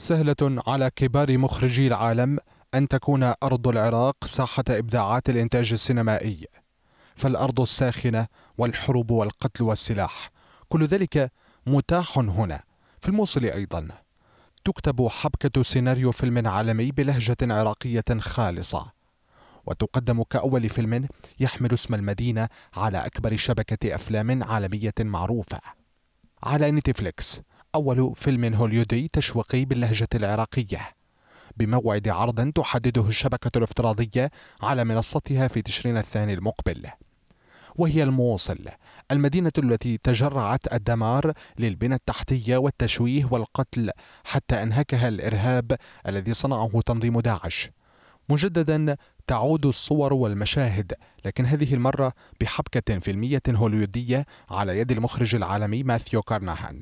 سهلة على كبار مخرجي العالم أن تكون أرض العراق ساحة إبداعات الإنتاج السينمائي فالأرض الساخنة والحروب والقتل والسلاح كل ذلك متاح هنا في الموصل أيضا تكتب حبكة سيناريو فيلم عالمي بلهجة عراقية خالصة وتقدم كأول فيلم يحمل اسم المدينة على أكبر شبكة أفلام عالمية معروفة على نتفليكس أول فيلم هوليودي تشويقي باللهجة العراقية بموعد عرض تحدده الشبكة الافتراضية على منصتها في تشرين الثاني المقبل وهي الموصل المدينة التي تجرعت الدمار للبنى التحتية والتشويه والقتل حتى أنهكها الإرهاب الذي صنعه تنظيم داعش مجددا تعود الصور والمشاهد لكن هذه المرة بحبكة فيلمية هوليودية على يد المخرج العالمي ماثيو كارناهان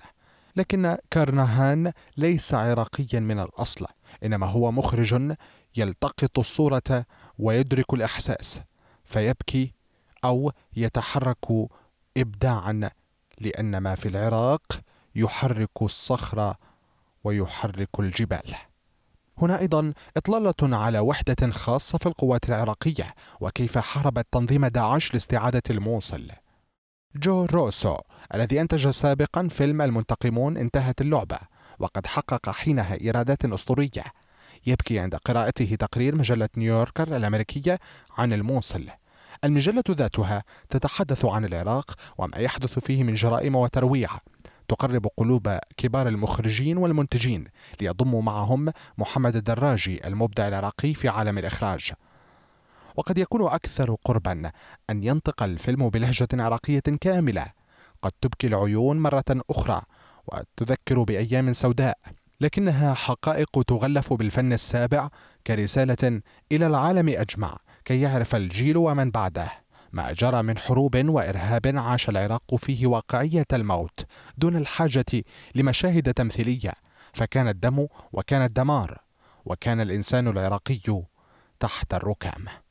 لكن كارناهان ليس عراقيا من الأصل إنما هو مخرج يلتقط الصورة ويدرك الإحساس فيبكي أو يتحرك إبداعا لأن ما في العراق يحرك الصخر ويحرك الجبال هنا أيضا إطلالة على وحدة خاصة في القوات العراقية وكيف حاربت تنظيم داعش لاستعادة الموصل جو روسو الذي أنتج سابقا فيلم المنتقمون انتهت اللعبة وقد حقق حينها إيرادات أسطورية يبكي عند قراءته تقرير مجلة نيويوركر الأمريكية عن الموصل المجلة ذاتها تتحدث عن العراق وما يحدث فيه من جرائم وترويع تقرب قلوب كبار المخرجين والمنتجين ليضموا معهم محمد الدراجي المبدع العراقي في عالم الإخراج وقد يكون أكثر قربا أن ينطق الفيلم بلهجة عراقية كاملة قد تبكي العيون مرة أخرى وتذكر بأيام سوداء لكنها حقائق تغلف بالفن السابع كرسالة إلى العالم أجمع كي يعرف الجيل ومن بعده ما جرى من حروب وإرهاب عاش العراق فيه واقعية الموت دون الحاجة لمشاهد تمثيلية فكان الدم وكان الدمار وكان الإنسان العراقي تحت الركام